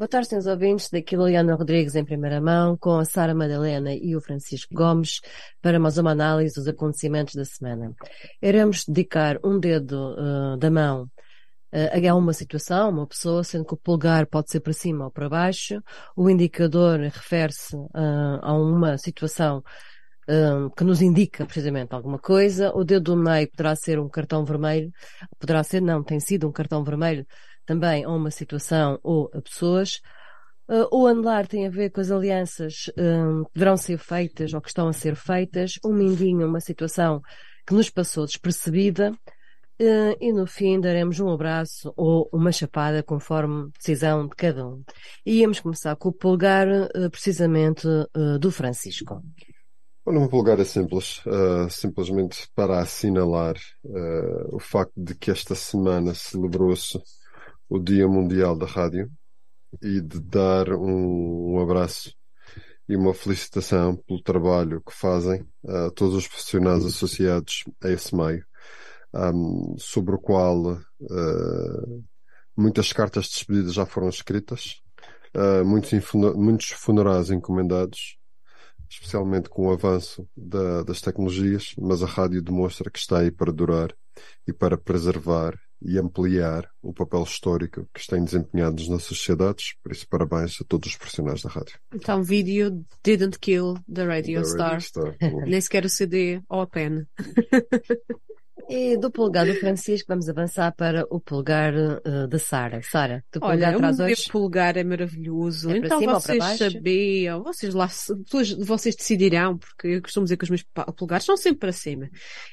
Boa tarde, senhores ouvintes. Daqui Liliana Rodrigues em primeira mão, com a Sara Madalena e o Francisco Gomes, para mais uma análise dos acontecimentos da semana. Iremos dedicar um dedo uh, da mão uh, a uma situação, uma pessoa, sendo que o polegar pode ser para cima ou para baixo. O indicador refere-se uh, a uma situação que nos indica precisamente alguma coisa. O dedo do meio poderá ser um cartão vermelho, poderá ser, não, tem sido um cartão vermelho também a uma situação ou a pessoas. Uh, o anelar tem a ver com as alianças hum, que deverão ser feitas ou que estão a ser feitas, um mindinho, é uma situação que nos passou despercebida, uh, e no fim daremos um abraço ou uma chapada conforme decisão de cada um. E íamos começar com o polegar, uh, precisamente do Francisco. O nome polegar é simples, uh, simplesmente para assinalar uh, o facto de que esta semana celebrou-se o Dia Mundial da Rádio e de dar um, um abraço e uma felicitação pelo trabalho que fazem a uh, todos os profissionais associados a esse meio, um, sobre o qual uh, muitas cartas de despedida já foram escritas, uh, muitos, muitos funerais encomendados, especialmente com o avanço da, das tecnologias, mas a rádio demonstra que está aí para durar e para preservar e ampliar o papel histórico que têm desempenhado nas sociedades. Por isso, parabéns a todos os profissionais da rádio. Então, vídeo Didn't Kill the Radio, the Star. Radio Star. Nem sequer o CD ou a pen. E do polegar do Francisco vamos avançar para o polegar uh, da Sara. Sara, tu polegar atrás hoje? o polegar é maravilhoso. É então vocês sabiam, vocês lá, vocês decidirão, porque eu costumo dizer que os meus polegares são sempre para cima.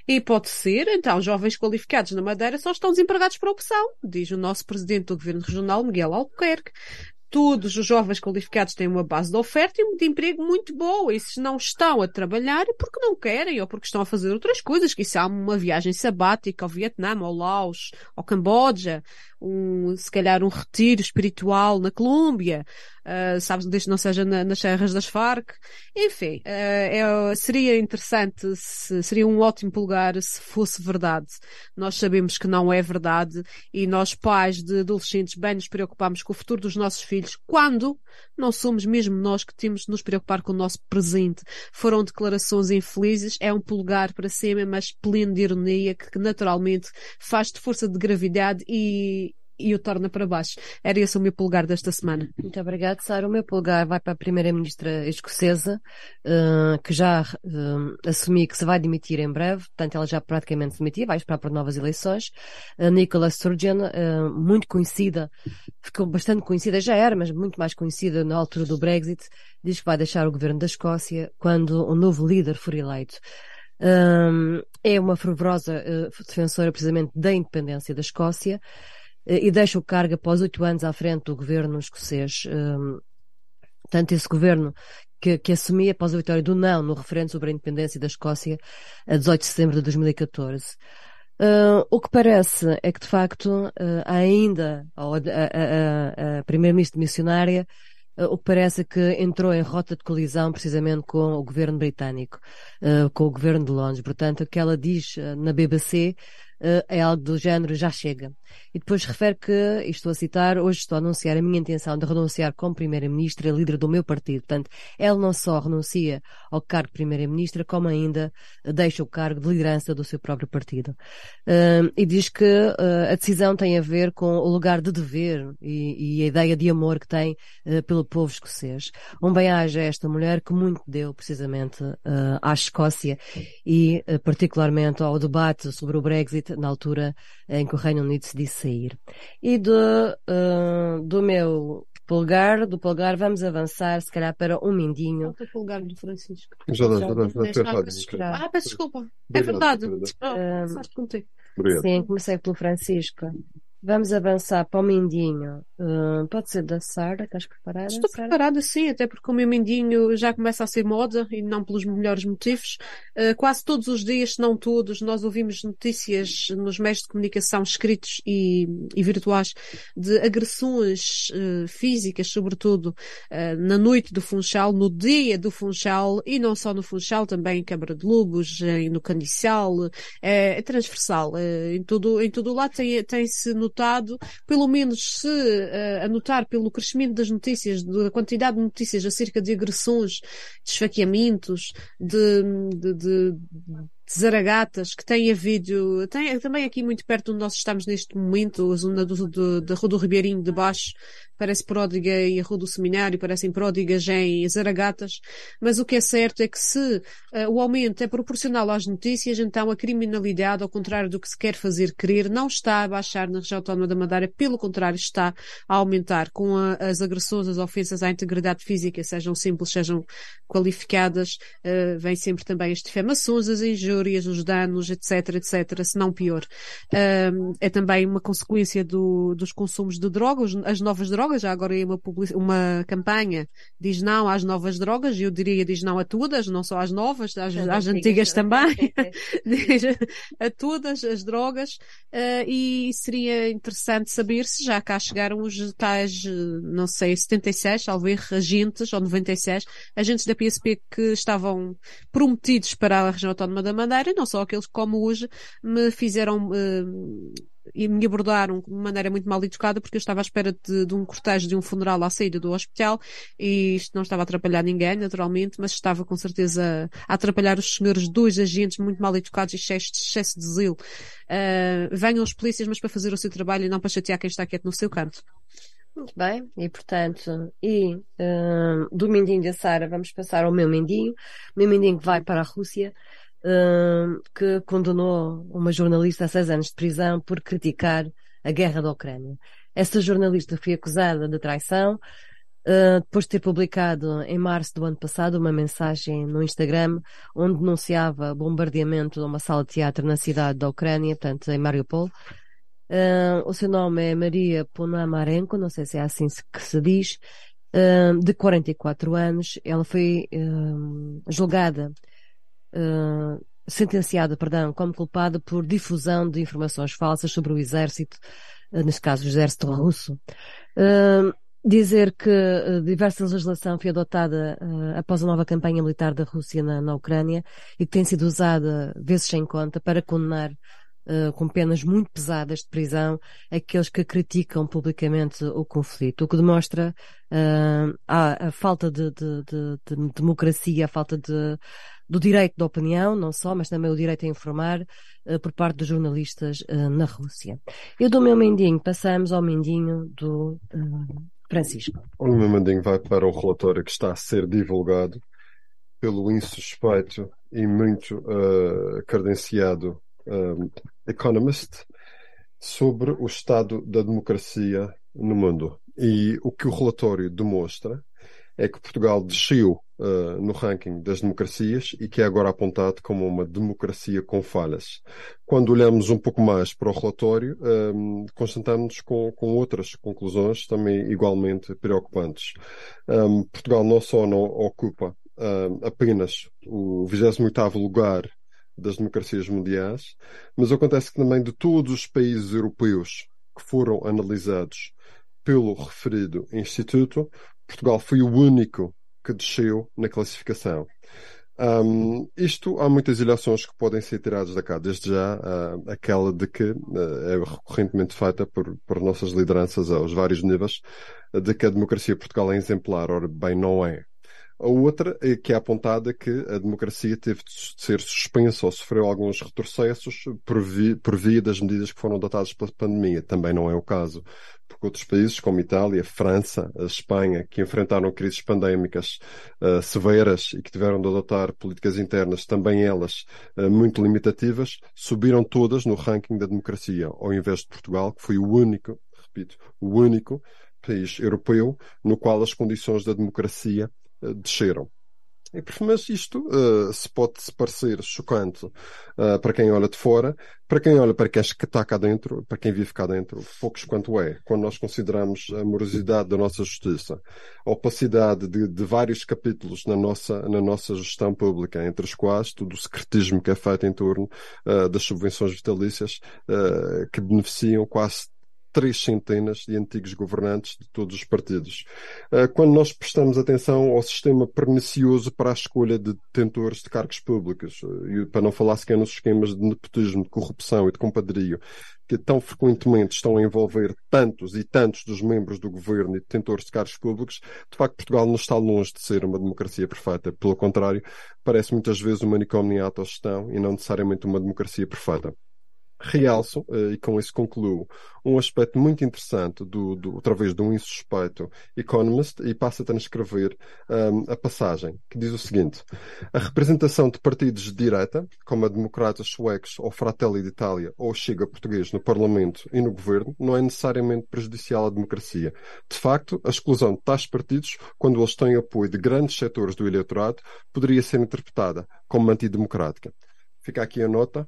E pode ser, então, jovens qualificados na Madeira só estão desempregados por opção, diz o nosso presidente do Governo Regional, Miguel Albuquerque, todos os jovens qualificados têm uma base de oferta e de emprego muito boa. E se não estão a trabalhar é porque não querem ou porque estão a fazer outras coisas, que isso há uma viagem sabática ao Vietnã, ao Laos, ao Camboja, um, se calhar um retiro espiritual na Colômbia, uh, sabes, desde que não seja na, nas serras das Farc. Enfim, uh, é, seria interessante, se, seria um ótimo lugar se fosse verdade. Nós sabemos que não é verdade e nós, pais de adolescentes, bem nos preocupamos com o futuro dos nossos filhos quando não somos mesmo nós que temos de nos preocupar com o nosso presente. Foram declarações infelizes, é um lugar para cima, mas pleno de ironia que, que naturalmente faz de força de gravidade e e o torna para baixo. Era esse o meu polegar desta semana. Muito obrigada, Sara. O meu polegar vai para a Primeira-Ministra escocesa, uh, que já uh, assumi que se vai demitir em breve, portanto ela já praticamente se demitiu, vai esperar para novas eleições. A Nicola Sturgeon, uh, muito conhecida, ficou bastante conhecida, já era, mas muito mais conhecida na altura do Brexit, diz que vai deixar o governo da Escócia quando um novo líder for eleito. Um, é uma fervorosa uh, defensora precisamente da independência da Escócia eh, e deixa o cargo após oito anos à frente do governo escocês. Ehm, tanto esse governo que, que assumia após a vitória do não no referendo sobre a independência da Escócia a 18 de setembro de 2014. Uh, ehm, o que parece é que, de facto, uh, ainda a, a, a, a primeira-ministra missionária, uh, o que parece é que entrou em rota de colisão precisamente com o governo britânico, com o governo de Londres. Portanto, o que ela diz na BBC eh, é algo do género já chega. E depois refere que, e estou a citar, hoje estou a anunciar a minha intenção de renunciar como Primeira-Ministra, líder do meu partido. Portanto, ela não só renuncia ao cargo de Primeira-Ministra, como ainda deixa o cargo de liderança do seu próprio partido. Uh, e diz que uh, a decisão tem a ver com o lugar de dever e, e a ideia de amor que tem uh, pelo povo escocês. Um bem-aja é esta mulher que muito deu precisamente à Escócia e particularmente ao debate sobre o Brexit na altura em que o Reino Unido se disse sair. E do, uh, ah, do meu polegar, do polegar, vamos avançar, se calhar, para um mindinho. Falta o polegar do Francisco. Já dá, já dá, já dá. Ah, ah, peço desculpa. É verdade. Ah, uh, Sim, comecei pelo Francisco. Vamos avançar para o mendinho. Uh, hum, pode ser da Sara, estás preparada? Estou preparada, sim, até porque o meu mendinho já começa a ser moda e não pelos melhores motivos. Uh, quase todos os dias, se não todos, nós ouvimos notícias nos meios de comunicação escritos e, e virtuais de agressões uh, físicas, sobretudo eh, na noite do Funchal, no dia do Funchal e não só no Funchal, também em Câmara de Lobos, em, no Caniçal, é, transversal. em, todo, em todo lado tem, tem-se notado pelo menos se uh, anotar pelo crescimento das notícias, da quantidade de notícias acerca de agressões, de esfaqueamentos, de, de, de, de zaragatas que tem havido, tem, também aqui muito perto onde nós estamos neste momento, a zona do, do, da Rua do Ribeirinho de Baixo, parece pródiga em rua do Seminário, parecem pródigas em Zaragatas, mas o que é certo é que se uh, o aumento é proporcional às notícias, então a criminalidade, ao contrário do que se quer fazer crer, não está a baixar na região autónoma da Madeira, pelo contrário, está a aumentar com a, as agressões, as ofensas à integridade física, sejam simples, sejam qualificadas, uh, vem sempre também as difamações, as injúrias, os danos, etc, etc, se não pior. Uh, é também uma consequência do, dos consumos de drogas, as novas drogas, drogas, já agora é uma, uma campanha diz não às novas drogas, eu diria diz não a todas, não só às novas, às, às antigas, antigas também, diz a todas as drogas, uh, e seria interessante saber se já cá chegaram os tais, eh, não sei, 76, talvez agentes, ou 96, agentes da PSP que estavam prometidos para a região autónoma da Madeira, não só aqueles como hoje me fizeram uh, e me abordaram de maneira muito mal educada porque eu estava à espera de, de um cortejo de um funeral à saída do hospital e isto não estava a atrapalhar ninguém, naturalmente, mas estava com certeza a atrapalhar os senhores dois agentes muito mal educados e excesso, excesso de zelo. Uh, venham os polícias, mas para fazer o seu trabalho e não para chatear quem está quieto no seu canto. Muito bem, e portanto, e uh, do mendinho da Sara vamos passar ao meu mendinho, meu mendinho que vai para a Rússia. Hum, que condenou uma jornalista a seis anos de prisão por criticar a guerra da Ucrânia. Essa jornalista foi acusada de traição, hum, depois de ter publicado em março do ano passado uma mensagem no Instagram onde denunciava bombardeamento de uma sala de teatro na cidade da Ucrânia, portanto, em Mariupol. Hum, o seu nome é Maria Ponamarenko, não sei se é assim que se diz, de 44 anos. Ela foi julgada eh, sentenciada, sentenciado, perdão, como culpado por difusão de informações falsas sobre o exército, eh, neste caso o exército russo. Uh, dizer que diversa legislação foi adotada uh, após a nova campanha militar da Rússia na, na, Ucrânia e que tem sido usada vezes sem conta para condenar uh, com penas muito pesadas de prisão aqueles que criticam publicamente o conflito, o que demonstra uh, a, a, falta de, de, de, de democracia, a falta de do direito de opinião, não só, mas também o direito a informar uh, por parte dos jornalistas uh, na Rússia. Eu do meu mendinho, passamos ao mendinho do uh, Francisco. O meu mendinho vai para o relatório que está a ser divulgado pelo insuspeito e muito credenciado economist sobre o estado da democracia no mundo. E o que o relatório demonstra é que Portugal desceu uh, no ranking das democracias e que é agora apontado como uma democracia com falhas. Quando olhamos um pouco mais para o relatório, ehm, constatamos com, com outras conclusões também igualmente preocupantes. Um, ehm, Portugal não só não ocupa ehm, apenas o 28º lugar das democracias mundiais, mas acontece que também de todos os países europeus que foram analisados pelo referido instituto, Portugal foi o único que desceu na classificação. Um, isto há muitas ilações que podem ser tiradas da cá, desde já uh, aquela de que uh, é recorrentemente feita por, por nossas lideranças aos vários níveis, de que a democracia portuguesa Portugal é exemplar. Ora, bem, não é. A outra é que é apontada que a democracia teve de ser suspensa ou sofreu alguns retrocessos por via, por via das medidas que foram adotadas pela pandemia. Também não é o caso porque outros países como Itália, França, Espanha, que enfrentaram crises pandémicas uh, severas e que tiveram de adotar políticas internas, também elas uh, muito limitativas, subiram todas no ranking da democracia, ao invés de Portugal, que foi o único, repito, o único país europeu no qual as condições da democracia eh, desceram. Mas isto uh, eh, se pode parecer chocante uh, para quem olha de fora, para quem olha para quem está cá dentro, para quem vive cá dentro, poucos quanto é, quando nós consideramos a morosidade da nossa justiça, a opacidade de, de, vários capítulos na nossa, na nossa gestão pública, entre os quais todo o secretismo que é feito em torno uh, das subvenções vitalícias que beneficiam quase três centenas de antigos governantes de todos os partidos. Ah, quando nós prestamos atenção ao sistema pernicioso para a escolha de detentores de cargos públicos, e para não falar sequer nos esquemas de nepotismo, de corrupção e de compadrio, que tão frequentemente estão a envolver tantos e tantos dos membros do governo e detentores de cargos públicos, de facto Portugal não está longe de ser uma democracia perfeita. Pelo contrário, parece muitas vezes um manicômio em autogestão e não necessariamente uma democracia perfeita realço, eh, e com isso concluo, um aspecto muito interessante do, do, através de um insuspeito economist e passa a transcrever um, ehm, a passagem, que diz o seguinte: a representação de partidos de direita, como a Democratas Suecos ou Fratelli d'Italia ou Chega Português no Parlamento e no Governo, não é necessariamente prejudicial à democracia. De facto, a exclusão de tais partidos, quando eles têm apoio de grandes setores do eleitorado, poderia ser interpretada como antidemocrática. Fica aqui a nota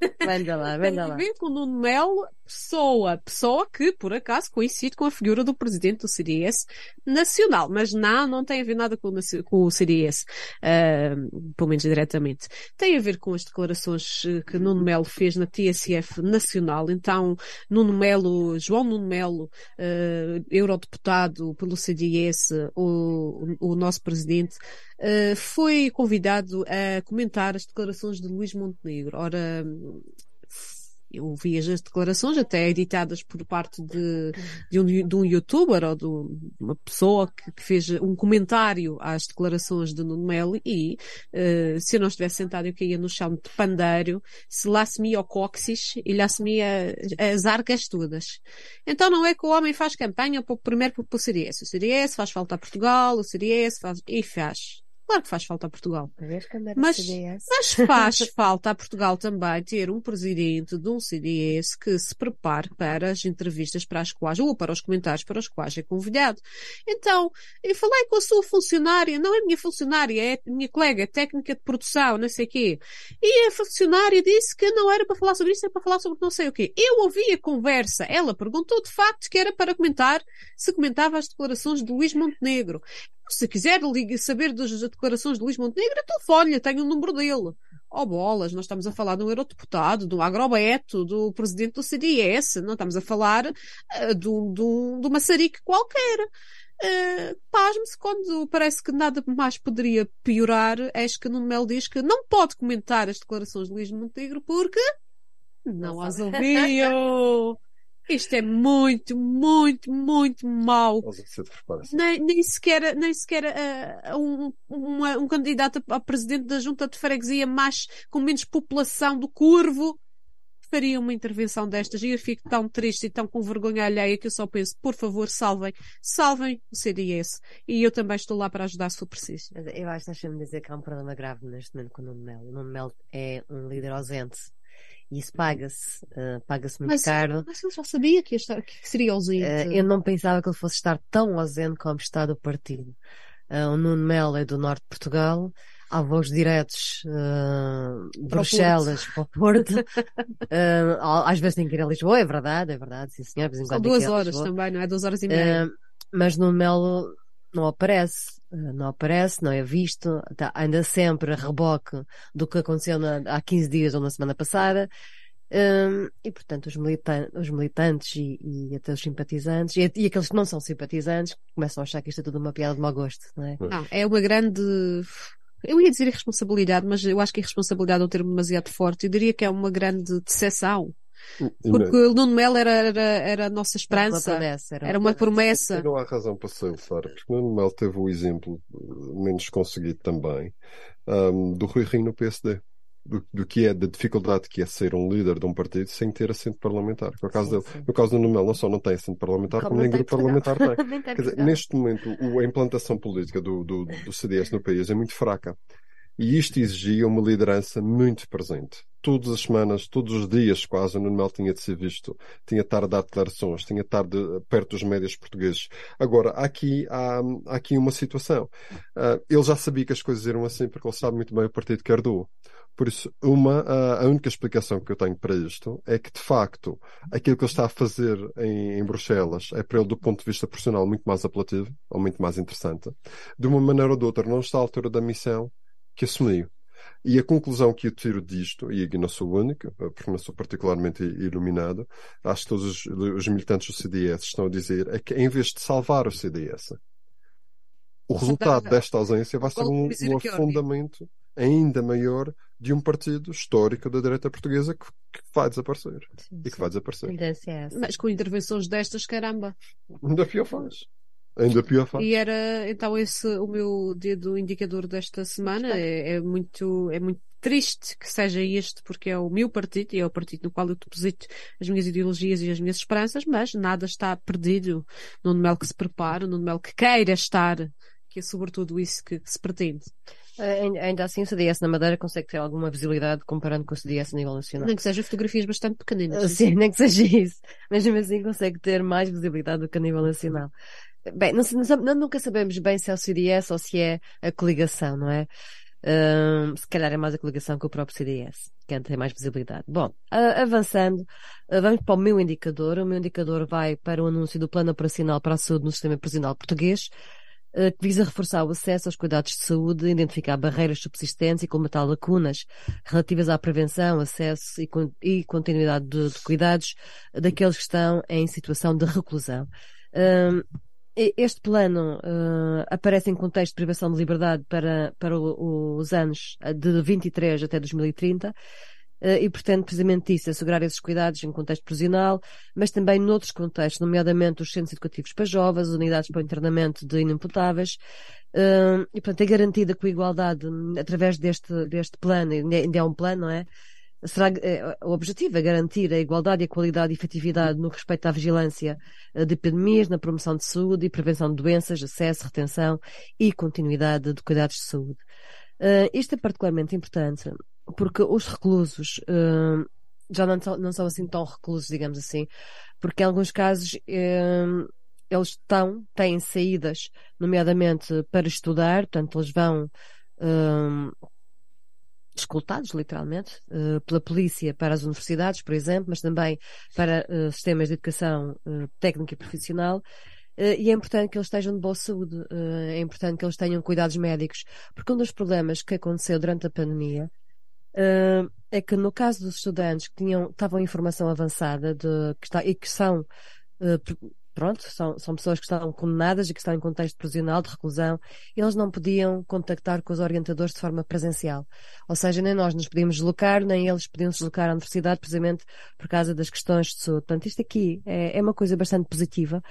Vem lá, veja lá. Tem a ver com o Nuno Melo, pessoa, pessoa que, por acaso, coincide com a figura do presidente do CDS nacional. Mas não, não tem a ver nada com, com o CDS, uh, ah, pelo menos diretamente. Tem a ver com as declarações eh, que Nuno Melo fez na TSF nacional. Então, Nuno Melo, João Nuno Melo, uh, eurodeputado pelo CDS, o, o nosso presidente, eh, foi convidado a comentar as declarações de Luís Montenegro. Ora, eu ouvi as declarações, até editadas por parte de, de, um, de um youtuber ou de uma pessoa que, que, fez um comentário às declarações de Nuno Melo e uh, se eu não estivesse sentado eu caía no chão de pandeiro, se lá me o cóccix e lhe me as arcas todas. Então não é que o homem faz campanha primeiro para o CDS. O CDS faz falta a Portugal, o CDS faz... e faz. Claro que faz falta a Portugal. Mas, mas faz falta a Portugal também ter um presidente de um CDS que se prepare para as entrevistas para as quais, ou para os comentários para os quais é convidado. Então, eu falei com a sua funcionária, não é minha funcionária, é minha colega, técnica de produção, não sei o quê. E a funcionária disse que não era para falar sobre isso, era para falar sobre não sei o quê. Eu ouvi a conversa, ela perguntou de facto que era para comentar se comentava as declarações de Luís Montenegro. Se quiser saber das declarações de Luís Montenegro, é telefone-lhe, tenho o número dele. Oh bolas, nós estamos a falar de um eurodeputado, de um agrobeto, do presidente do CDS, não estamos a falar uh, de, um, maçarique qualquer. Uh, Pasme-se quando parece que nada mais poderia piorar, Acho que Nuno Melo diz que não pode comentar as declarações de Luís Montenegro porque não, não as ouviu. Isto é muito, muito, muito mau. Nem, nem, sequer, nem sequer uh, um, uma, um candidato a presidente da junta de freguesia mais, com menos população do curvo faria uma intervenção destas e eu fico tão triste e tão com vergonha alheia que eu só penso, por favor, salvem, salvem o CDS. E eu também estou lá para ajudar se for preciso. Eu acho, deixa-me dizer que há um problema grave neste momento com o Nuno Melo. O Nuno Melo é um líder ausente e isso paga-se, uh, paga-se muito mas, caro. Mas ele já sabia que, estar, que seria ausente. Uh, eu não pensava que ele fosse estar tão ausente como está do partido. Uh, o Nuno Melo é do norte de Portugal, há voos diretos uh, de Bruxelas para o Porto. uh, às vezes tem que ir a Lisboa, é verdade, é verdade, sim senhor. São duas horas também, não é? Duas horas e meia. mas Nuno Melo não aparece. Eh, não aparece, não é visto, tá, ainda sempre a reboque do que aconteceu na, há 15 dias ou na semana passada. Um, e portanto, os, milita os militantes e, e, até os simpatizantes, e, e, aqueles que não são simpatizantes, começam a achar que isto é tudo uma piada de mau gosto, não é? Não, é uma grande. Eu ia dizer irresponsabilidade, mas eu acho que irresponsabilidade é um termo demasiado forte. Eu diria que é uma grande decepção porque o Nuno Melo era, era, era a nossa esperança. Era uma promessa. Era, era uma promessa. Não há razão para se levar, porque o Nuno Melo teve o exemplo menos conseguido também um, do Rui Rio no PSD. Do, do, que é da dificuldade que é ser um líder de um partido sem ter assento parlamentar. No caso, sim, sim. No caso do Numel, não só não tem assento parlamentar, como, como nem grupo parlamentar tem. Quer dizer, neste momento, a implantação política do, do, do, CDS no país é muito fraca. E isto exigia uma liderança muito presente. Todas as semanas, todos os dias quase, o Nuno Melo tinha de ser visto. Tinha de estar a dar declarações, tinha de estar de, perto dos médias portugueses. Agora, há aqui, há, há aqui uma situação. Uh, ele já sabia que as coisas eram assim porque ele sabe muito bem o partido que herdou. Por isso, uma, a única explicação que eu tenho para isto é que, de facto, aquilo que ele está a fazer em, em, Bruxelas é para ele, do ponto de vista profissional, muito mais apelativo ou muito mais interessante. De uma maneira ou de outra, não está à altura da missão que assumiu. E a conclusão que eu tiro disto, e aqui não sou o único, porque não sou particularmente iluminado, acho que todos os, os, militantes do CDS estão a dizer, é que em vez de salvar o CDS, o resultado desta ausência vai ser um, um afundamento ainda maior de um partido histórico da direita portuguesa que, que vai desaparecer. Sim, sim. E que vai desaparecer. É assim, é assim. Mas com intervenções destas, caramba. Ainda pior faz. Ainda pior faz. E era então esse o meu dedo indicador desta semana. É, é, muito, é muito triste que seja este, porque é o meu partido e é o partido no qual eu deposito as minhas ideologias e as minhas esperanças, mas nada está perdido. no Mel que se prepara, no Mel que queira estar, que é sobretudo isso que, se pretende. Eh, ainda assim, o CDS na Madeira consegue ter alguma visibilidade comparando com o CDS a nível nacional. Nem que seja fotografias bastante pequeninas. Eh, sim, nem que seja isso. Mas mesmo assim consegue ter mais visibilidade do que a nível nacional. Bem, não, não, nunca sabemos bem se é o CDS ou se é a coligação, não é? Um, se calhar é mais a coligação que o próprio CDS, que é tem mais visibilidade. Bom, avançando, eh, vamos para o meu indicador. O meu indicador vai para o anúncio do Plano Operacional para a Saúde no Sistema Prisional Português, eh, que visa reforçar o acesso aos cuidados de saúde, identificar barreiras subsistentes e combater lacunas relativas à prevenção, acesso e, continuidade de, cuidados daqueles que estão em situação de reclusão. Um, este plano uh, aparece em contexto de privação de liberdade para, para o, os anos eh, de 23 até 2030 uh, e pretende eh, precisamente isso, assegurar esses cuidados em contexto prisional, mas também noutros contextos, nomeadamente os centros educativos para jovens, unidades para o internamento de inimputáveis, uh, e portanto é garantida com a igualdade através deste, deste plano, ainda é um plano, não é? será, eh, o objetivo é garantir a igualdade, e a qualidade e efetividade no respeito à vigilância eh, de epidemias, na promoção de saúde e prevenção de doenças, acesso, retenção e continuidade de cuidados de saúde. Uh, isto é particularmente importante porque os reclusos uh, já não são, não são assim tão reclusos, digamos assim, porque em alguns casos uh, eles estão, têm saídas, nomeadamente para estudar, portanto eles vão escoltados, literalmente, eh, pela polícia para as universidades, por exemplo, mas também para eh, sistemas de educação eh, técnica e profissional. E é importante que eles estejam de boa saúde, é importante que eles tenham cuidados médicos, porque um dos problemas que aconteceu durante a pandemia é que no caso dos estudantes que tinham, estavam em formação avançada de, que está, e que são pronto, são, são pessoas que estão condenadas e que estão em contexto prisional de reclusão, eles não podiam contactar com os orientadores de forma presencial. Ou seja, nem nós nos podíamos deslocar, nem eles podiam se deslocar à universidade, precisamente por causa das questões de saúde. Portanto, isto aqui é, é uma coisa bastante positiva.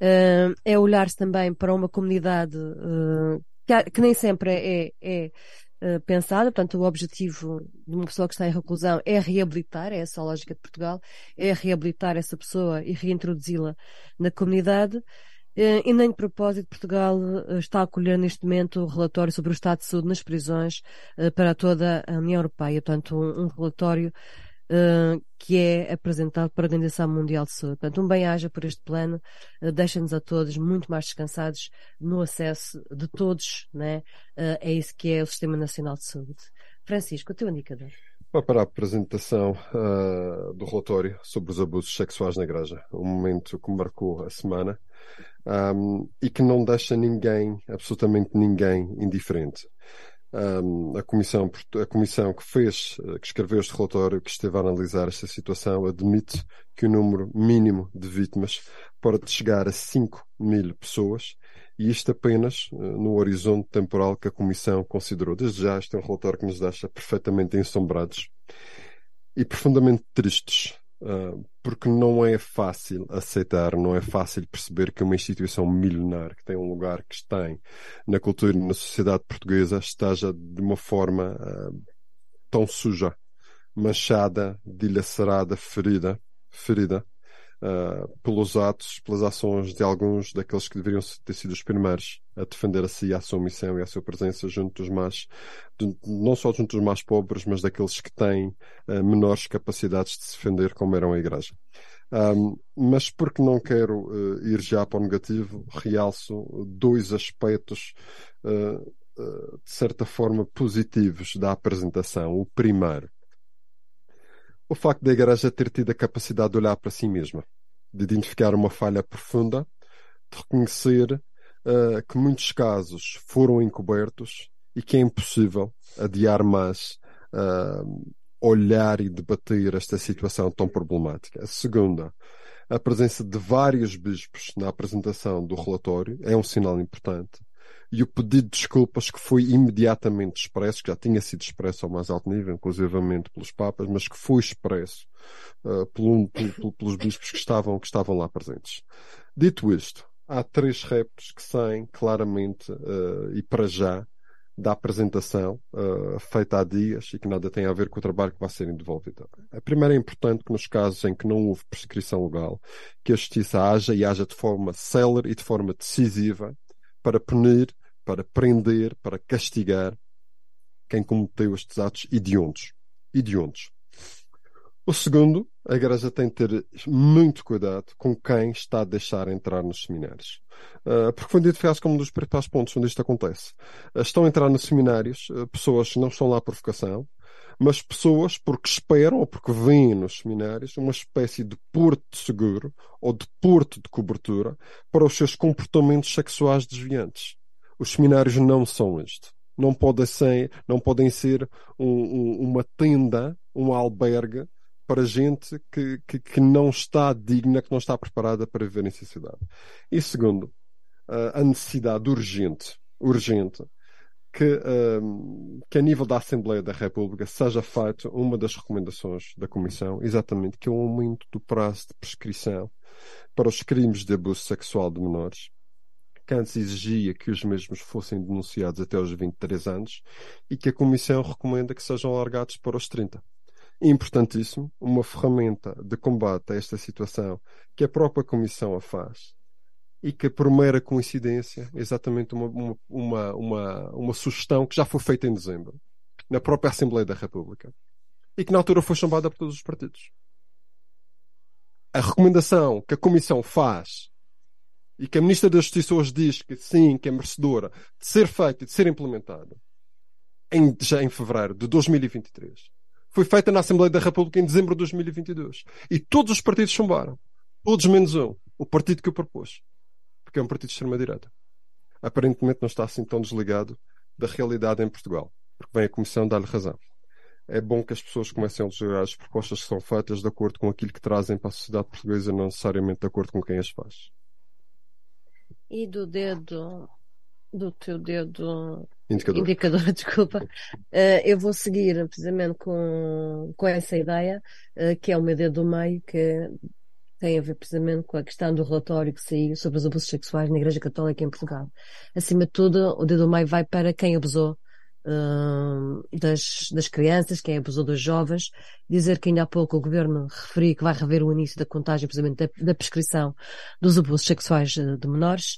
Uh, é olhar-se também para uma comunidade uh, que, que, nem sempre é, é, eh, pensada. Portanto, o objetivo de uma pessoa que está em reclusão é reabilitar, é essa a lógica de Portugal, é reabilitar essa pessoa e reintroduzi-la na comunidade. Eh, e nem de propósito, Portugal eh, está a acolher neste momento o relatório sobre o estado de saúde nas prisões para toda a União Europeia. Portanto, um relatório uh, que é apresentado para a Organização Mundial de Saúde. Portanto, um bem-aja por este plano, uh, deixa-nos a todos muito mais descansados no acesso de todos né, uh, a é isso que é o Sistema Nacional de Saúde. Francisco, o teu indicador. Para a apresentação uh, do relatório sobre os abusos sexuais na Igreja, um momento que marcou a semana um, e que não deixa ninguém, absolutamente ninguém, indiferente a, comissão, a comissão que fez, eh, que escreveu este relatório, que esteve a analisar esta situação, admite que o número mínimo de vítimas pode chegar a 5 mil pessoas e isto apenas eh, no horizonte temporal que a Comissão considerou. Desde já, este é um relatório que nos deixa perfeitamente ensombrados e profundamente tristes ah, porque não é fácil aceitar, não é fácil perceber que uma instituição milenar, que tem um lugar que está na cultura e na sociedade portuguesa, esteja de uma forma uh, tão suja, manchada, dilacerada, ferida, ferida, uh, pelos atos, pelas ações de alguns daqueles que deveriam ter sido os primeiros a defender a si a sua missão e a sua presença junto dos mais, de, não só junto dos mais pobres, mas daqueles que têm uh, menores capacidades de se defender, como eram a Igreja. Um, mas porque não quero uh, ir já para o negativo, realço dois aspectos, uh, de certa forma, positivos da apresentação. O primeiro o facto da Igreja ter tido a capacidade de olhar para si mesma, de identificar uma falha profunda, de reconhecer uh, que muitos casos foram encobertos e que é impossível adiar mais uh, olhar e debater esta situação tão problemática. A segunda, a presença de vários bispos na apresentação do relatório é um sinal importante e o pedido de desculpas que foi imediatamente expresso, que já tinha sido expresso ao mais alto nível, inclusivamente pelos Papas, mas que foi expresso uh, eh, pelo, pelo, pelos bispos que estavam, que estavam lá presentes. Dito isto, há três reptos que saem claramente uh, e para já da apresentação uh, feita há dias e que nada tem a ver com o trabalho que vai ser devolvido. A primeira é importante que nos casos em que não houve prescrição legal, que a justiça haja e haja de forma célere e de forma decisiva para punir para prender, para castigar quem cometeu estes atos hediondos. hediondos. O segundo, a Igreja tem de ter muito cuidado com quem está a deixar entrar nos seminários. Uh, porque foi identificado é como um dos principais pontos onde isto acontece. Uh, estão a entrar nos seminários uh, pessoas que não estão lá por vocação, mas pessoas porque esperam ou porque veem nos seminários uma espécie de porto de seguro ou de porto de cobertura para os seus comportamentos sexuais desviantes. Os seminários não são isto. Não podem ser, não podem ser um, um, uma tenda, um albergue para gente que, que, que, não está digna, que não está preparada para viver em sociedade. E segundo, a necessidade urgente, urgente, que, um, que a nível da Assembleia da República seja feita uma das recomendações da Comissão, exatamente, que é o aumento do prazo de prescrição para os crimes de abuso sexual de menores antes exigia que os mesmos fossem denunciados até aos 23 anos e que a Comissão recomenda que sejam largados para os 30. Importantíssimo, uma ferramenta de combate a esta situação que a própria Comissão a faz e que por mera coincidência é exatamente uma, uma, uma, uma, uma sugestão que já foi feita em dezembro na própria Assembleia da República e que na altura foi chumbada por todos os partidos. A recomendação que a Comissão faz e que a Ministra da Justiça hoje diz que sim, que é merecedora de ser feita e de ser implementada, em, já em fevereiro de 2023, foi feita na Assembleia da República em dezembro de 2022. E todos os partidos chumbaram. Todos menos um. O partido que o propôs. Porque é um partido de extrema-direita. Aparentemente não está assim tão desligado da realidade em Portugal. Porque vem a Comissão dar-lhe razão. É bom que as pessoas comecem a desligar as propostas que são feitas de acordo com aquilo que trazem para a sociedade portuguesa, não necessariamente de acordo com quem as faz e do dedo, do teu dedo indicador, indicador desculpa, uh, eu vou seguir precisamente com, com essa ideia, uh, que é o meu dedo do meio, que tem a ver precisamente com a questão do relatório que saiu sobre os abusos sexuais na Igreja Católica em Portugal. Acima de tudo, o dedo do meio vai para quem abusou das, das crianças, quem abusou dos jovens, dizer que ainda há pouco o Governo referiu que vai rever o início da contagem, precisamente da, da prescrição dos abusos sexuais eh, de menores,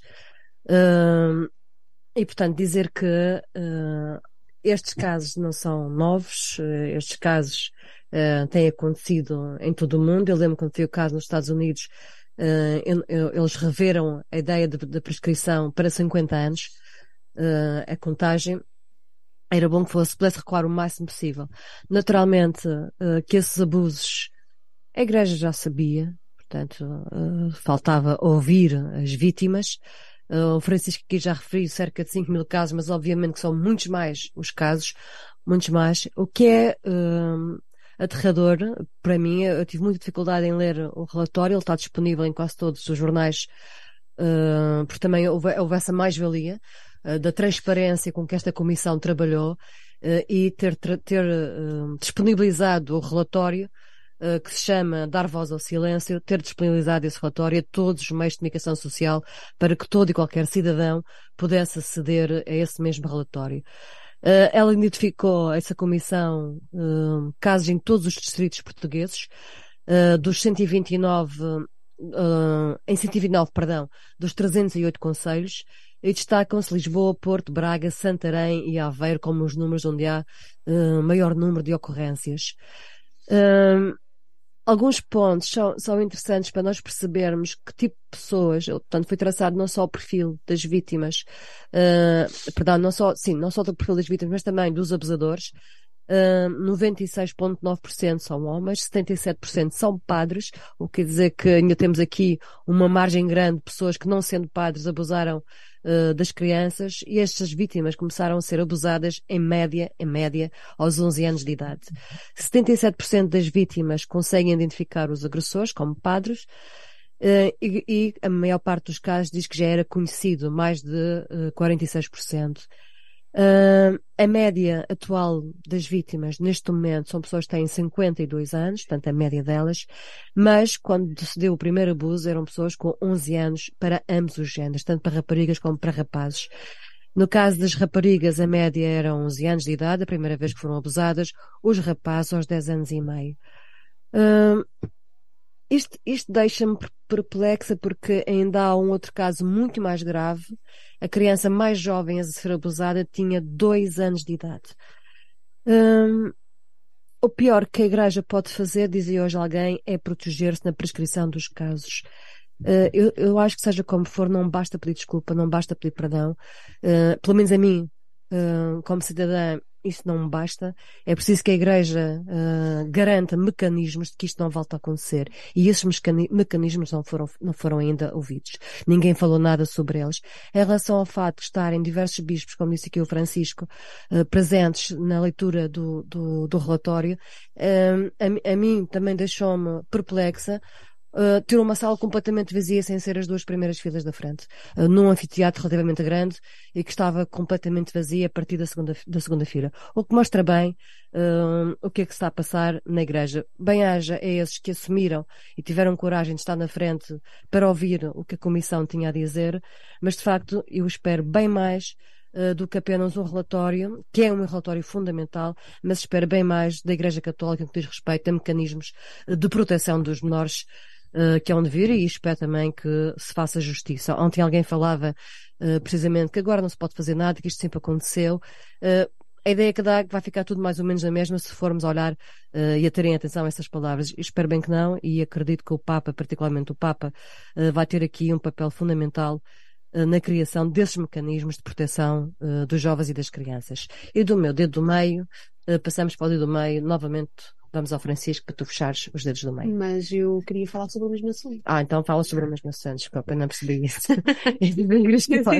uh, e portanto dizer que eh, estes casos não são novos, eh, estes casos uh, têm acontecido em todo o mundo. Eu lembro quando foi o caso nos Estados Unidos, uh, eles reveram a ideia da prescrição para 50 anos, uh, a contagem, era bom que fosse, pudesse recuar o máximo possível. Naturalmente, uh, que esses abusos a igreja já sabia, portanto, uh, faltava ouvir as vítimas. Uh, o Francisco aqui já referiu cerca de 5 mil casos, mas obviamente que são muitos mais os casos, muitos mais. O que é aterrador para mim, eu tive muita dificuldade em ler o relatório, ele está disponível em quase todos os jornais, porque também houve, houve essa mais-valia eh, da transparência com que esta Comissão trabalhou eh, e ter, ter eh, disponibilizado o relatório que se chama Dar Voz ao Silêncio, ter disponibilizado esse relatório a todos os meios de comunicação social para que todo e qualquer cidadão pudesse aceder a esse mesmo relatório. Ela identificou, essa comissão, casos em todos os distritos portugueses, dos 129, em 129, perdão, dos 308 conselhos, e destacam-se Lisboa, Porto, Braga, Santarém e Aveiro como os números onde há uh, maior número de ocorrências. Ehm, alguns pontos são, são interessantes para nós percebermos que tipo de pessoas, portanto, foi traçado não só o perfil das vítimas, uh, perdão, não só, sim, não só o perfil das vítimas, mas também dos abusadores, Uh, 96,9% são homens, 77% são padres, o que quer dizer que ainda temos aqui uma margem grande de pessoas que, não sendo padres, abusaram uh, das crianças e estas vítimas começaram a ser abusadas em média, em média, aos 11 anos de idade. 77% das vítimas conseguem identificar os agressores como padres. Uh, e, e, a maior parte dos casos diz que já era conhecido, mais de 46%. Ah, Uh, a média atual das vítimas neste momento são pessoas que têm 52 anos, portanto a média delas, mas quando se deu o primeiro abuso eram pessoas com 11 anos para ambos os géneros, tanto para raparigas como para rapazes. No caso das raparigas, a média eram 11 anos de idade, a primeira vez que foram abusadas, os rapazes aos 10 anos e meio. Uh, isto, isto deixa-me perplexa porque ainda há um outro caso muito mais grave. A criança mais jovem a ser abusada tinha dois anos de idade. Hum, o pior que a Igreja pode fazer, dizia hoje alguém, é proteger-se na prescrição dos casos. Uh, eu, eu, acho que seja como for, não basta pedir desculpa, não basta pedir perdão. Uh, pelo menos a mim, uh, como cidadã, isso não basta. É preciso que a Igreja uh, garanta mecanismos de que isto não volte a acontecer. E esses mecanismos não foram, não foram ainda ouvidos. Ninguém falou nada sobre eles. Em relação ao fato de estarem diversos bispos, como disse aqui o Francisco, uh, presentes na leitura do, do, do relatório, uh, a, a, mim também deixou-me perplexa Uh, ter uma sala completamente vazia sem ser as duas primeiras filas da frente, uh, num anfiteatro relativamente grande e que estava completamente vazia a partir da segunda, da segunda fila. O que mostra bem uh, o que é que está a passar na igreja. Bem haja é esses que assumiram e tiveram coragem de estar na frente para ouvir o que a comissão tinha a dizer, mas de facto eu espero bem mais do que apenas um relatório, que é um relatório fundamental, mas espero bem mais da Igreja Católica que diz respeito a mecanismos de proteção dos menores eh, que é um dever e espero também que se faça justiça. Ontem alguém falava uh, precisamente que agora não se pode fazer nada, que isto sempre aconteceu. Uh, a ideia é que dá é que vai ficar tudo mais ou menos na mesma se formos olhar uh, e a terem atenção a essas palavras. Espero bem que não e acredito que o Papa, particularmente o Papa, uh, vai ter aqui um papel fundamental na criação desses mecanismos de proteção dos jovens e das crianças. E do meu dedo do meio, passamos para o dedo do meio, novamente Vamos ao Francisco para tu fechares os dedos do meio. Mas eu queria falar sobre o mesmo assunto. Ah, então fala sobre o mesmo assunto, desculpa, eu não percebi isso. é bem tipo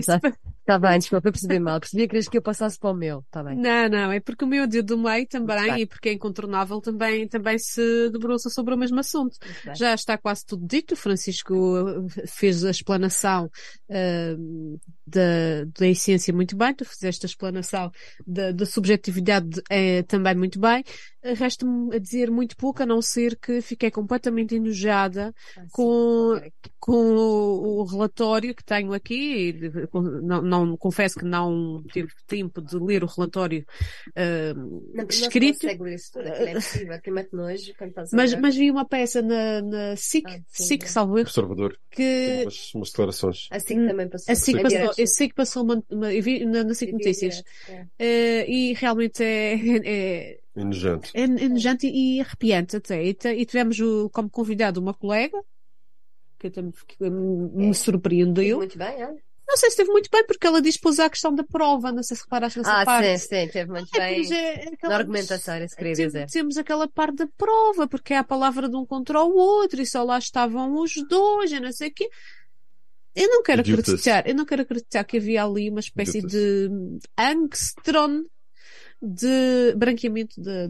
Está bem, desculpa, eu percebi mal. Percebi que querias que eu passasse para o meu, tá bem. Não, não, é porque o meu dia do meio também, e porque é incontornável, também, também se debruça sobre o mesmo assunto. Já está quase tudo dito, o Francisco eh, fez a explanação uh, da, da essência muito bem, tu fizeste a explanação da, da subjetividade eh, também muito bem. Resta-me a dizer muito pouco, a não ser que fiquei completamente enojada ah, com, com o, o, relatório que tenho aqui, com, não, não confesso que não tive tempo de ler o relatório uh, não, escrito. Não ler isso tudo, é, é possível, é que nojo quando mas, mas vi uma peça na, na SIC, ah, sim, SIC, é. salvo erro. Observador. Que... Umas, umas declarações. A SIC hum. também passou. A SIC passou, a SIC passou uma, uma, eu vi na, na SIC Notícias. É. Uh, e realmente é, é É Enojante e arrepiante até. E, tivemos o, como convidado uma colega que, também, que me é. surpreendeu. Muito bem, é? Não sei se esteve muito bem, porque ela dispôs à questão da prova, não sei se reparaste nessa ah, parte. Ah, sim, sim, esteve muito é, bem. É, aquela... Na argumentação, era isso que queria dizer. Temos aquela parte da prova, porque é a palavra de um contra o outro, e só lá estavam os dois, e não sei o quê. Eu não quero acreditar, eu não quero acreditar que havia ali uma espécie de angstron de branqueamento da,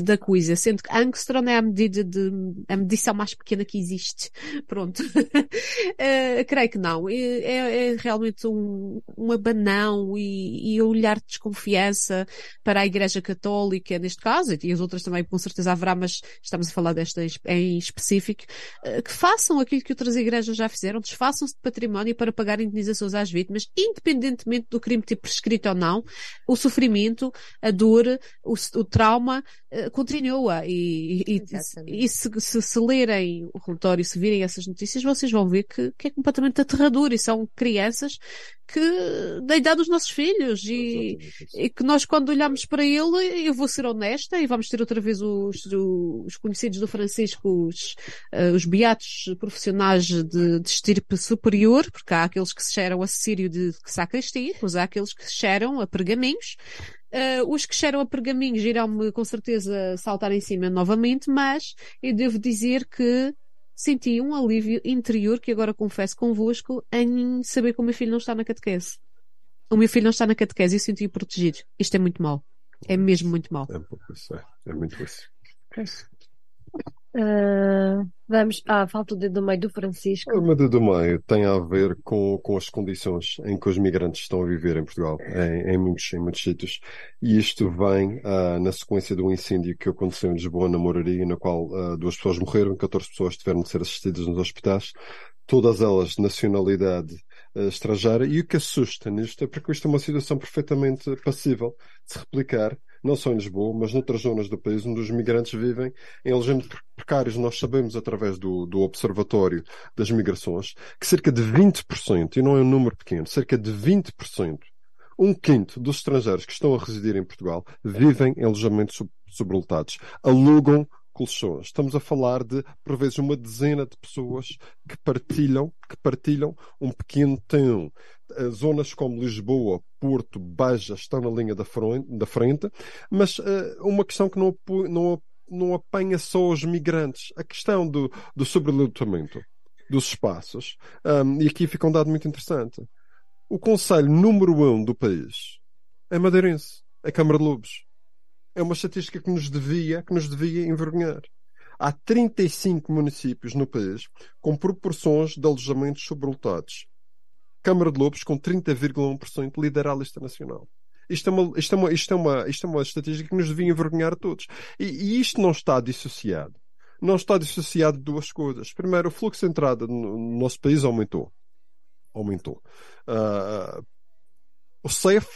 da, coisa, sendo que angstrom é a medida de, a medição mais pequena que existe. Pronto. uh, creio que não. É, é, é realmente um, um abanão e, e olhar de desconfiança para a Igreja Católica, neste caso, e as outras também com certeza haverá, mas estamos a falar desta em específico, uh, que façam aquilo que outras igrejas já fizeram, desfaçam-se de património para pagar indenizações às vítimas, independentemente do crime ter prescrito ou não, o sofrimento a dor, o, o trauma eh, continua. E, e, e, e se, se, se, lerem o relatório, se virem essas notícias, vocês vão ver que, que é completamente aterrador e são crianças que da idade dos nossos filhos e, e, que nós quando olhamos para ele, eu vou ser honesta e vamos ter outra vez os, os conhecidos do Francisco, os, eh, os beatos profissionais de, de estirpe superior, porque há aqueles que se cheiram a Sírio de sacristia, há aqueles que se cheiram a pergaminhos, Uh, os que cheiram a pergaminhos irão-me com certeza saltar em cima novamente, mas eu devo dizer que senti um alívio interior que agora confesso convosco em saber que o meu filho não está na catequese. O meu filho não está na catequese e eu senti-o protegido. Isto é muito mau. É mesmo muito mau. É um pouco isso, é, é isso. É ah, vamos. Ah, falta de dedo do meio do Francisco. O meu dedo do meio tem a ver com, com as condições em que os migrantes estão a viver em Portugal, em, em muitos, em muitos sítios. E isto vem ah, na sequência de um incêndio que aconteceu em Lisboa, na Moraria, na qual ah, duas pessoas morreram, 14 pessoas tiveram de ser assistidas nos hospitais, todas elas de nacionalidade estrangeira. E o que assusta nisto é porque isto é uma situação perfeitamente passível de se replicar não só em Lisboa, mas noutras zonas do país onde os migrantes vivem em alojamentos precários. Nós sabemos, através do, do Observatório das Migrações, que cerca de 20%, e não é um número pequeno, cerca de 20%, um quinto dos estrangeiros que estão a residir em Portugal vivem em alojamentos sub sobrelotados. Alugam colchões. Estamos a falar de, por vezes, uma dezena de pessoas que partilham, que partilham um pequeno tenho. Eh, zonas como Lisboa, Porto, Baja estão na linha da frente, da frente mas uh, uma questão que não, não, não apanha só os migrantes, a questão do, do sobrelotamento dos espaços. Um, e aqui fica um dado muito interessante. O conselho número um do país é madeirense, é Câmara de Lobos é uma estatística que nos devia, que nos devia envergonhar. Há 35 municípios no país com proporções de alojamentos sobrelotados. Câmara de Lobos com 30,1% lidera a lista nacional. Isto é, uma, isto, é uma, isto, é uma, isto é uma estatística que nos devia envergonhar a todos. E, e isto não está dissociado. Não está dissociado de duas coisas. Primeiro, o fluxo de entrada no, no nosso país aumentou. Aumentou. Uh, o CEF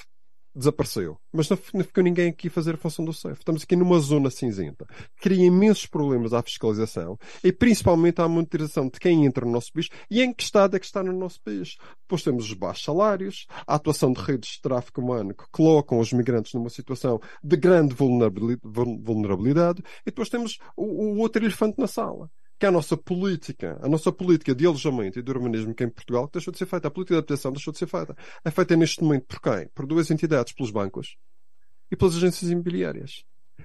desapareceu. Mas não ficou ninguém aqui a fazer a função do CEF. Estamos aqui numa zona cinzenta. Cria imensos problemas à fiscalização e principalmente à monitorização de quem entra no nosso país e em que estado é que está no nosso país. Depois temos os baixos salários, a atuação de redes de tráfico humano que colocam os migrantes numa situação de grande vulnerabilidade e depois temos o, o outro elefante na sala que a nossa política, a nossa política de alojamento e de urbanismo que é em Portugal deixou de ser feita. A política de adaptação deixou de ser feita. É feita neste momento por quem? Por duas entidades, pelos bancos e pelas agências imobiliárias.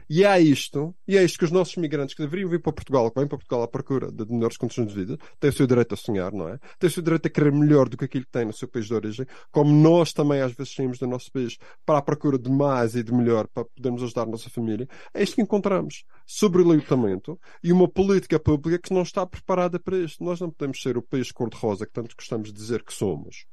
E é isto, e é isto que os nossos migrantes que deveriam vir para Portugal, que vêm para Portugal à procura de melhores condições de vida, têm o seu direito a sonhar, não é? Têm o seu direito a querer melhor do que aquilo que têm no seu país de origem, como nós também às vezes saímos do nosso país para a procura de mais e de melhor para podermos ajudar a nossa família. É isto que encontramos. Sobrelotamento e uma política pública que não está preparada para isto. Nós não podemos ser o país cor-de-rosa que tanto gostamos de dizer que somos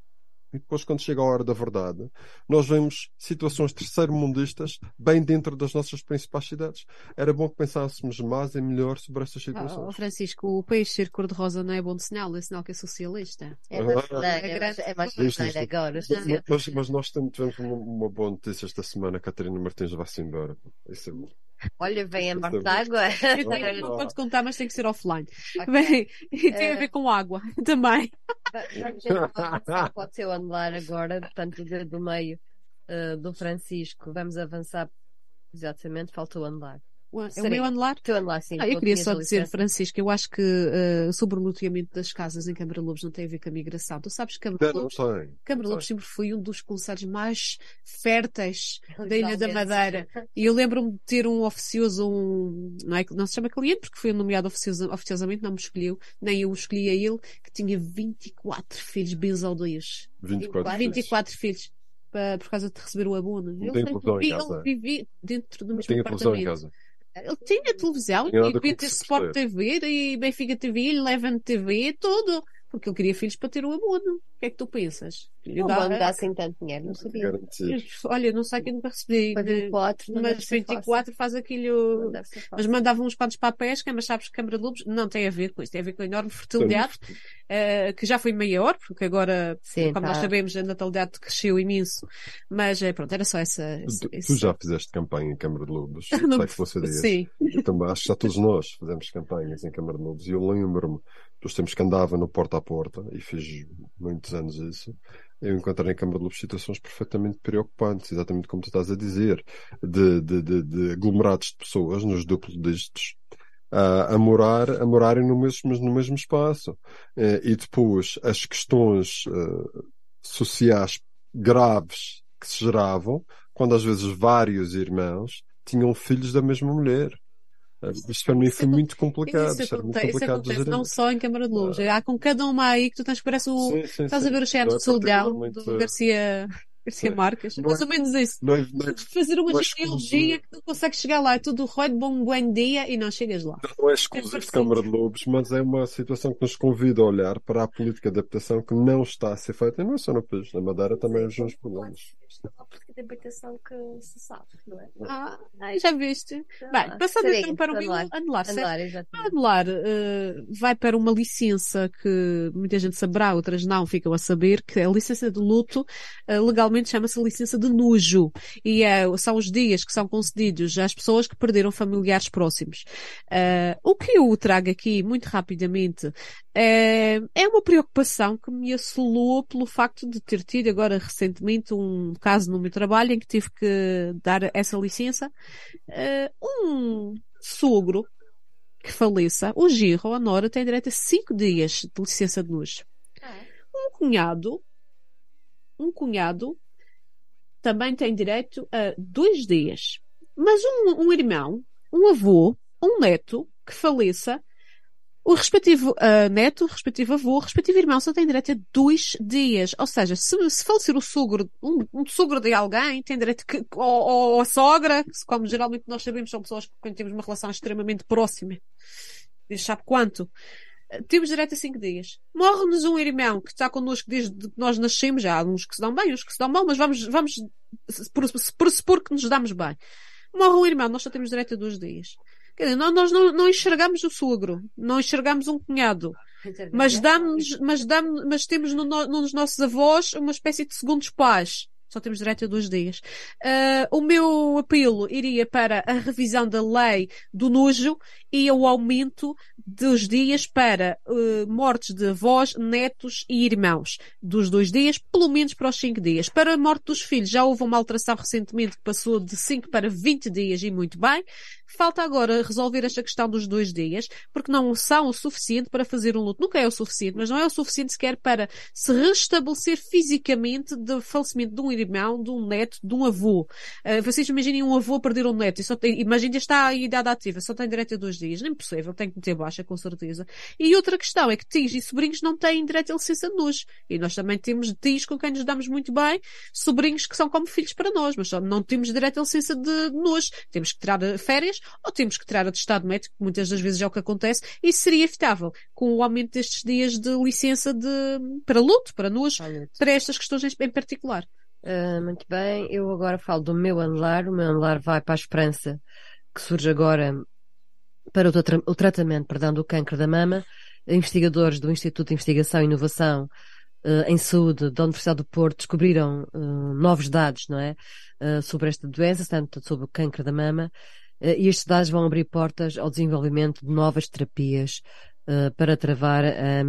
e depois, quando chega a hora da verdade, nós vemos situações terceiro-mundistas bem dentro das nossas principais cidades. Era bom que pensássemos mais e melhor sobre estas ah, oh, situações. Francisco, o país ser cor-de-rosa não é bom sinal, é sinal que é socialista. É brasileiro, ah, é, é grande, é mais agora. Mas, nós tivemos uma, boa notícia esta semana, Catarina Martins vai-se embora. Isso é muito Olha, vem a parte d'água. Eu não posso contar, mas tem que ser offline. Okay. Bem, e tem a eh, ver com água também. Pode ser o andar agora, portanto, do meio uh, do Francisco. Vamos avançar. Exatamente, falta o andar. Serei. é o meu anular? Teu anular sim. Ah, eu queria só dizer, licença. Francisco, eu acho que uh, sobre o loteamento das casas em Câmara Lobos não tem a ver com a migração. Tu sabes que Câmara Lobos, Câmara Lobos sempre foi um dos conselhos mais férteis da Ilha da Madeira. E eu lembro-me de ter um oficioso, um, não, é, não se chama cliente, porque foi nomeado oficioso, oficiosamente, não me escolheu, nem eu escolhi a ele, que tinha 24 filhos, ao dois. 24, 24 filhos. filhos para, por causa de receber o abono. Não eu tem confusão em casa. vivi dentro do mesmo apartamento. Em casa. Ele tinha televisão, e Peter Sport TV, e Benfica TV, Eleven TV, tudo porque ele queria filhos para ter o abono. O que é que tu pensas? O não dá assim tanto dinheiro, não sabia. Olha, não sei quem vai receber. mas 24 faz aquilo. Mas mandava uns panos para a pesca, mas sabes que Câmara de Lobos não tem a ver com isso. Tem a ver com a enorme fertilidade, uh, que já foi maior, porque agora, Sim, como tá. nós sabemos, a natalidade cresceu imenso. Mas é, pronto, era só essa. essa tu, esse... tu, já fizeste campanha em Câmara de Lobos? não... Sei que fosse diz. Sim. Eu também, acho que já todos nós fizemos campanhas em Câmara de Lobos e eu lembro-me dos tempos que andava no porta a porta, e fiz muitos anos isso, eu encontrei em Câmara de Lobos situações perfeitamente preocupantes, exatamente como tu estás a dizer, de, de, de, de aglomerados de pessoas nos duplos dígitos, a, a morar, a morarem no mesmo, no mesmo espaço. Eh, e depois as questões uh, sociais graves que se geravam, quando às vezes vários irmãos tinham filhos da mesma mulher. Isto para mim foi muito complicado. Isso, isso, muito isso complicado acontece não só em Câmara de Luz. Ah. Há com cada uma aí que tu tens, parece o. Sim, sim, estás sim. a ver o chefe de é solidão do Garcia. Garcia Marques, é mais é, ou menos isso. Não é, não é, fazer uma é genealogia que não consegues chegar lá, é tudo de bom, bom dia e não chegas lá. Não é exclusivo de Câmara de Lobos, mas é uma situação que nos convida a olhar para a política de adaptação que não está a ser feita, e não é só no país, na Madeira também os mesmos problemas questão, porque debateção que se sabe, não é? Ah, ah já viste. Ah, Bem, passando então para o anular, anular, anular, anular uh, eh, vai para uma licença que muita gente saberá, outras não ficam a saber, que é a licença de luto uh, legalmente chama-se licença de nojo e é, são os dias que são concedidos às pessoas que perderam familiares próximos. Uh, o que eu trago aqui muito rapidamente é uma preocupação que me assolou pelo facto de ter tido agora recentemente um caso no meu trabalho em que tive que dar essa licença, eh, um sogro que faleça, o Giro a Nora tem direito a cinco dias de licença de luz. Ah. Um cunhado, um cunhado também tem direito a dois dias. Mas um, um irmão, um avô, um neto que faleça o respectivo uh, neto, o respectivo avô, o respectivo irmão só tem direito a dois dias. Ou seja, se, se falecer o sogro, um, um sogro de alguém, tem direito que, ou, ou a sogra, como geralmente nós sabemos, são pessoas com quem temos uma relação extremamente próxima. Deus sabe quanto ah, temos direito a cinco dias. Morre-nos um irmão que está connosco desde que nós nascemos, já há uns que se dão bem, uns que se dão mal, mas vamos, vamos pressupor que nos damos bem. Morre um irmão, nós só temos direito a dois dias. Quer dizer, nós, não, não enxergamos o sogro, não enxergamos um cunhado. Mas damos, mas damos, mas temos no, no, nos nossos avós uma espécie de segundos pais. Só temos direito a dois dias. Uh, o meu apelo iria para a revisão da lei do nojo e ao aumento dos dias para uh, mortes de avós, netos e irmãos. Dos dois dias, pelo menos para os cinco dias. Para a morte dos filhos, já houve uma alteração recentemente que passou de cinco para vinte dias e muito bem. Falta agora resolver esta questão dos dois dias, porque não são o suficiente para fazer um luto. Nunca é o suficiente, mas não é o suficiente sequer para se restabelecer fisicamente do falecimento de um irmão, de um neto, de um avô. Uh, vocês imaginem um avô perder um neto e só tem, imaginem está em idade ativa, só tem direito a dois dias. Nem possível, tem que meter baixa, com certeza. E outra questão é que tios e sobrinhos não têm direito a licença de luz. E nós também temos tios com quem nos damos muito bem, sobrinhos que são como filhos para nós, mas só não temos direito a licença de nós. Temos que tirar férias ou temos que tirar atestado médico, que muitas das vezes é o que acontece, e isso seria evitável com o aumento destes dias de licença de, para luto, para nós, para estas questões em particular. Uh, muito bem, eu agora falo do meu anelar. O meu anelar vai para a esperança que surge agora para o, tra o tratamento perdão, do câncer da mama. Investigadores do Instituto de Investigação e Inovação uh, em Saúde da Universidade do Porto descobriram uh, novos dados não é? sobre esta doença, tanto sobre o câncer da mama, eh, e estes dados vão abrir portas ao desenvolvimento de novas terapias uh, para travar a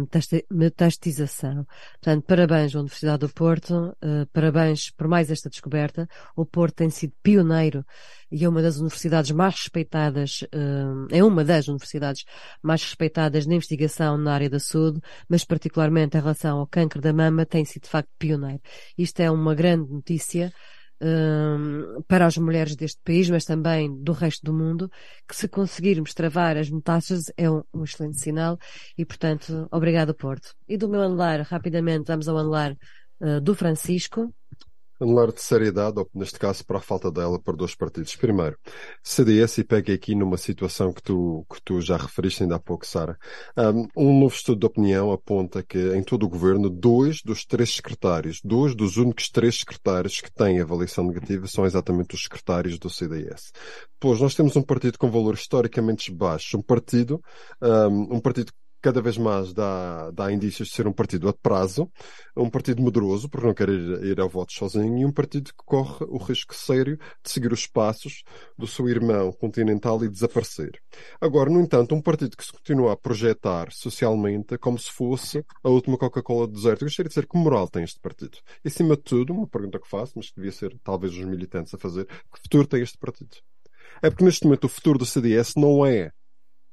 metastização. Portanto, parabéns à Universidade do Porto, uh, parabéns por mais esta descoberta. O Porto tem sido pioneiro e é uma das universidades mais respeitadas, uh, é uma das universidades mais respeitadas na investigação na área da saúde, mas particularmente em relação ao câncer da mama tem sido de facto pioneiro. Isto é uma grande notícia um, para as mulheres deste país, mas também do resto do mundo, que se conseguirmos travar as metástases é um, um excelente sinal e, portanto, obrigado Porto. E do meu anular rapidamente, vamos ao anular uh, do Francisco, anular de seriedade, ou neste caso, para a falta dela, para dois partidos. Primeiro, CDS, e pega aqui numa situação que tu, que tu já referiste ainda há pouco, Sara. Um, novo estudo de opinião aponta que em todo o governo, dois dos três secretários, dois dos únicos três secretários que têm avaliação negativa são exatamente os secretários do CDS. Pois nós temos um partido com valores historicamente baixos um partido, um, um partido cada vez mais dá, dá indícios de ser um partido a prazo, um partido moderoso porque não quer ir, ir ao voto sozinho, e um partido que corre o risco sério de seguir os passos do seu irmão continental e desaparecer. Agora, no entanto, um partido que se continua a projetar socialmente é como se fosse a última Coca-Cola do deserto. Eu gostaria de saber que moral tem este partido? E, acima de tudo, uma pergunta que faço, mas que devia ser talvez os militantes a fazer, que futuro tem este partido? É porque neste momento o futuro do CDS não é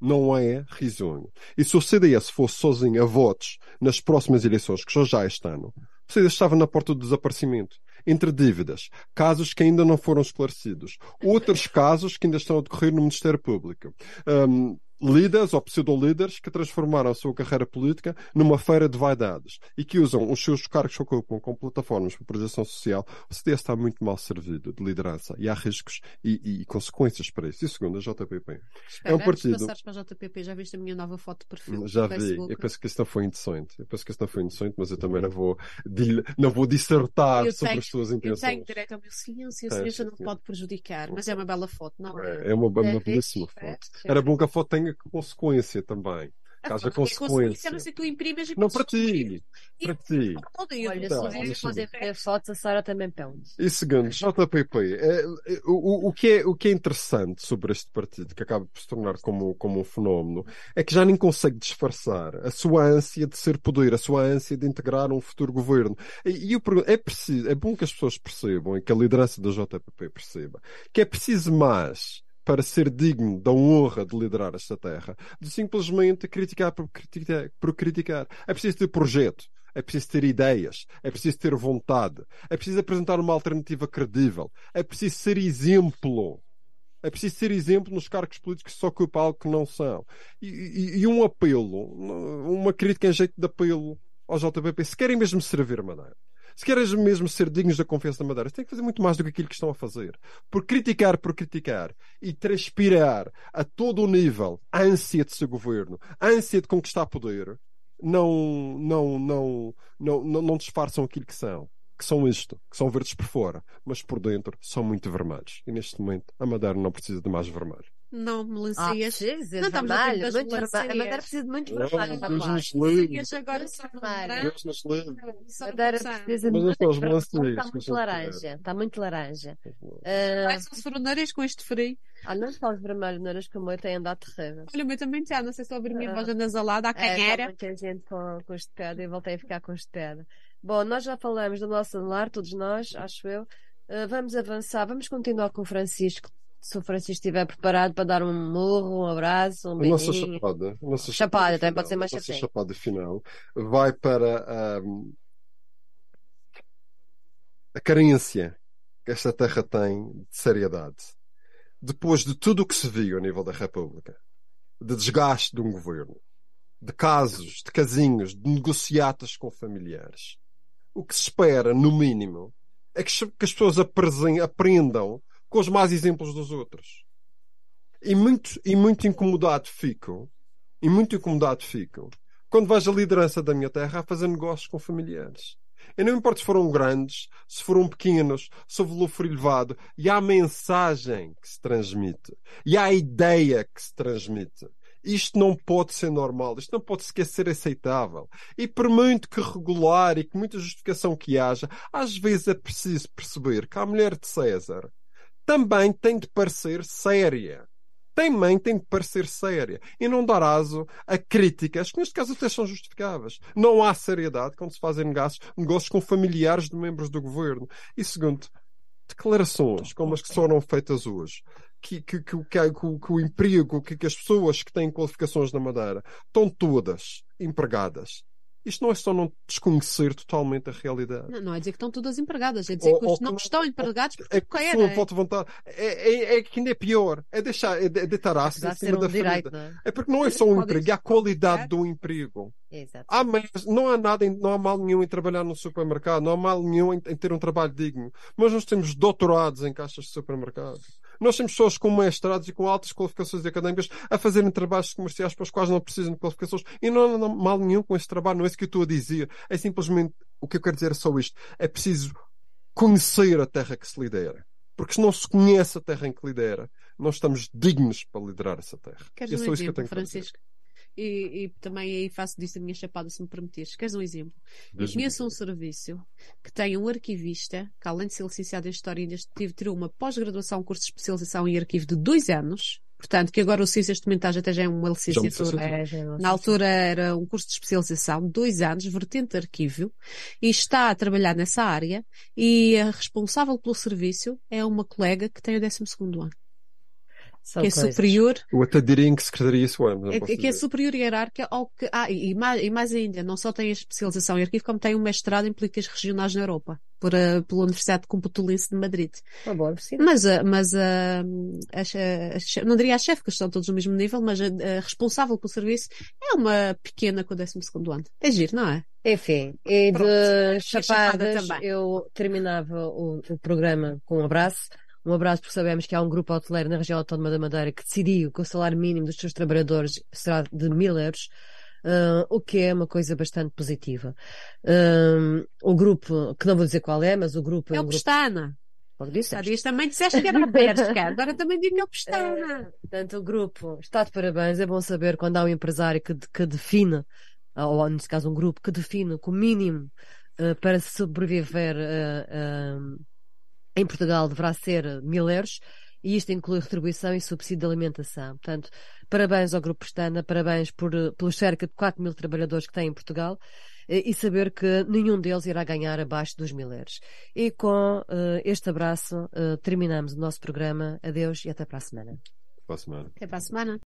não é risonho. E se o CDS fosse sozinho a votos nas próximas eleições, que são já este ano, o CDS estava na porta do desaparecimento. Entre dívidas, casos que ainda não foram esclarecidos, outros casos que ainda estão a decorrer no Ministério Público. Um, líderes ou pseudo-líderes que transformaram a sua carreira política numa feira de vaidades e que usam os seus cargos que ocupam com plataformas para projeção social, o CDS está muito mal servido de liderança e há riscos e, e consequências para isso. E segundo, a JPP. Espera, é um partido... para a JPP, já viste a minha nova foto de perfil? Já vi. Facebook? Eu penso que isso não foi indecente. Eu penso que isso não foi indecente, mas eu também não vou, não vou dissertar eu sobre tenho, as tuas intenções. Eu tenho direito ao meu silêncio, o silêncio não pode prejudicar, mas é uma bela foto, não é? É, é uma, é uma belíssima foto. Era bom que a foto tenha tenha consequência também caso a consequência. É não, se tu imprimes e não para ti. Para ti. Olha, então, se vocês fotos, a Sara também pede. E segundo, JPP, é, é o, o, que é, o que é interessante sobre este partido, que acaba por se tornar como, como um fenómeno, é que já nem consegue disfarçar a sua ânsia de ser poder, a sua ânsia de integrar um futuro governo. E, e eu pergunto, é, preciso, é bom que as pessoas percebam e que a liderança da JPP perceba que é preciso mais para ser digno da honra de liderar esta terra, de simplesmente criticar por criticar. Por criticar. É preciso ter projeto, é preciso ter ideias, é preciso ter vontade, é preciso apresentar uma alternativa credível, é preciso ser exemplo. É preciso ser exemplo nos cargos políticos que se ocupam algo que não são. E, e, e um apelo, uma crítica em jeito de apelo ao JPP, se querem mesmo servir, Madeira, se queres mesmo ser dignos da confiança da Madeira, têm que fazer muito mais do que aquilo que estão a fazer. Por criticar, por criticar e transpirar a todo o nível a ânsia de seu governo, a ânsia de conquistar poder, não, não, não, não, não, não disfarçam aquilo que são. Que são isto, que são verdes por fora, mas por dentro são muito vermelhos. E neste momento a Madeira não precisa de mais vermelho. Não, melancia. Ah, Jesus, é não estamos vermelho, a muito vermelho. Madeira precisa de muito vermelho para falar. Melancias agora são Madeira precisa de muito vermelho. Está muito laranja. Está muito laranja. Parece-se for nariz com este frio. Ah, não está vermelho, não eras porque o meu tem andado terrível. Olha, o meu também está, não sei se estou a minha ah. voz anasalada, a é, tá canhera. É, muita gente com este constipada e voltei a ficar com este constipada. Bom, nós já falamos do nosso anular, todos nós, acho eu. Ah, vamos avançar, vamos continuar com o Francisco se o Francisco estiver preparado para dar um murro, um abraço, um beijinho. A nossa chapada. A nossa chapada, chapada também pode ser mais chapada. A nossa chapada final vai para um, a carência que esta terra tem de seriedade. Depois de tudo o que se viu a nível da República, de desgaste de um governo, de casos, de casinhos, de negociatas com familiares, o que se espera, no mínimo, é que as pessoas aprendam com os más exemplos dos outros. E muito, e muito incomodado fico, e muito incomodado fico, quando vejo a liderança da minha terra a fazer negócios com familiares. E não importa se foram grandes, se foram pequenos, se houve lucro elevado, e há a mensagem que se transmite, e há a ideia que se transmite. Isto não pode ser normal, isto não pode sequer ser aceitável. E por muito que regular e que muita justificação que haja, às vezes é preciso perceber que a mulher de César também tem de parecer séria. Também tem de parecer séria. E não dar aso a críticas, que neste caso até são justificáveis. Não há seriedade quando se fazem negócios, negócios com familiares de membros do governo. E segundo, declarações como as que foram feitas hoje, que, que, que, que, que o emprego, que, que as pessoas que têm qualificações na Madeira estão todas empregadas isto não é só não desconhecer totalmente a realidade. Não, não é dizer que estão todas empregadas, é dizer ou, que os que não, estão empregados porque é que querem. Não pode É, é, é, que ainda é pior. É deixar, é, é deitar ácido em cima um da direito, ferida. Né? É? porque não é só o emprego, é a qualidade do emprego. Exato. Há não há nada, não há mal nenhum em trabalhar no supermercado, não há mal nenhum em, em ter um trabalho digno. Mas nós temos doutorados em caixas de supermercado. Nós temos pessoas com mestrados e com altas qualificações académicas a fazerem trabalhos comerciais para os quais não precisam de qualificações e não há mal nenhum com esse trabalho, não é isso que eu estou a dizer. É simplesmente o que eu quero dizer é só isto. É preciso conhecer a terra que se lidera. Porque se não se conhece a terra em que lidera, nós estamos dignos para liderar essa terra. Queres é exemplo, que Francisco? e, e, também aí faço disso a minha chapada se me permitires. Queres um exemplo? Eu conheço um serviço que tem um arquivista que, além de ser licenciado em História, ainda teve, tirou uma pós-graduação, um curso de especialização em arquivo de dois anos. Portanto, que agora o Ciências Documentais até já é uma é licenciatura. É, é na altura era um curso de especialização, dois anos, vertente de arquivo, e está a trabalhar nessa área. E a responsável pelo serviço é uma colega que tem o 12 ano. São que é superior. Eu até diria em que secretaria isso é. é que, é que é superior hierárquica ao que. Ah, e mais, e mais ainda, não só tem a especialização em arquivo, como tem um mestrado em políticas regionais na Europa, por, pela Universidade Complutense de Madrid. Uma boa universidade. Mas, mas a, a, a, não diria a chefe, que estão todos no mesmo nível, mas a, a responsável pelo serviço é uma pequena com o 12 ano. É giro, não é? Enfim, e Pronto, de chapadas, eu terminava o, o programa com um abraço. Um abraço, porque sabemos que há um grupo hoteleiro na região autónoma da Madeira que decidiu que o salário mínimo dos seus trabalhadores será de mil euros. Uh, o que é uma coisa bastante positiva. Uh, o grupo, que não vou dizer qual é, mas o grupo. É, é o um Pestana. disseste. também disseste que era a Bershka, agora também digo que é o Pestana. portanto, o grupo está de parabéns. É bom saber quando há um empresário que, que define, ah, ou neste caso um grupo, que define que o mínimo uh, para sobreviver. Uh, em Portugal deverá ser mil euros e isto inclui retribuição e subsídio de alimentação. Portanto, parabéns ao Grupo Pestana, parabéns por, pelos cerca de 4 mil trabalhadores que tem em Portugal eh, e saber que nenhum deles irá ganhar abaixo dos mil euros. E com uh, este abraço uh, terminamos o nosso programa. Adeus e até para a semana. Até para a semana. Até para a semana.